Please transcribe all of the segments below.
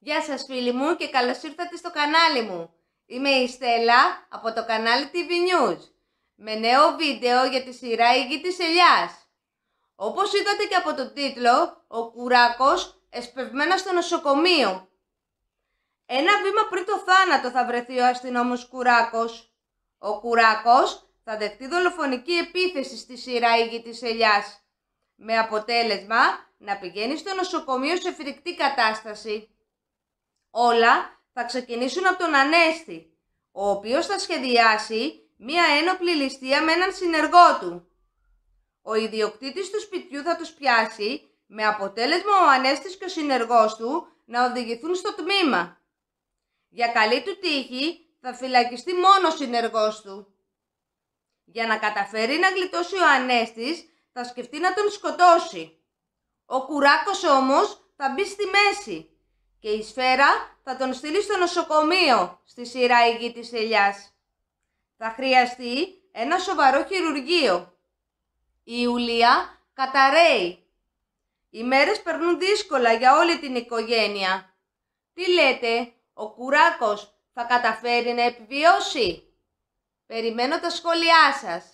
Γεια σας φίλοι μου και καλώς ήρθατε στο κανάλι μου. Είμαι η Στέλλα από το κανάλι TV News με νέο βίντεο για τη σειρά «Η γη της ελιάς». Όπως είδατε και από τον τίτλο, ο κουράκος εσπευμένα στο νοσοκομείο. Ένα βήμα πριν το θάνατο θα βρεθεί ο αστυνόμος κουράκος. Ο κουράκος θα δεχτεί δολοφονική επίθεση στη σειρά «Η γη της ελιάς» με αποτέλεσμα να πηγαίνει στο νοσοκομείο σε φρικτή κατάσταση. Όλα θα ξεκινήσουν από τον Ανέστη, ο οποίος θα σχεδιάσει μία ένοπλη ληστεία με έναν συνεργό του. Ο ιδιοκτήτης του σπιτιού θα τους πιάσει, με αποτέλεσμα ο Ανέστης και ο συνεργός του να οδηγηθούν στο τμήμα. Για καλή του τύχη θα φυλακιστεί μόνος ο συνεργός του. Για να καταφέρει να γλιτώσει ο Ανέστης, θα σκεφτεί να τον σκοτώσει. Ο Κουράκος όμως θα μπει στη μέση και η σφαίρα θα τον στείλει στο νοσοκομείο στη σειρά η γη της ελιάς. Θα χρειαστεί ένα σοβαρό χειρουργείο. Η Ιουλία καταραίει. Οι μέρες περνούν δύσκολα για όλη την οικογένεια. Τι λέτε, ο κουράκος θα καταφέρει να επιβιώσει. Περιμένω τα σχόλιά σας.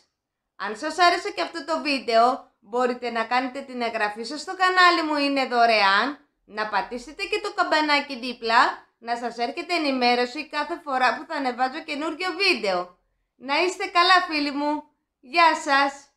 Αν σας άρεσε και αυτό το βίντεο, μπορείτε να κάνετε την εγγραφή σας στο κανάλι μου, είναι δωρεάν να πατήσετε και το καμπανάκι δίπλα, να σας έρχεται ενημέρωση κάθε φορά που θα ανεβάζω καινούργιο βίντεο. Να είστε καλά φίλοι μου. Γεια σας!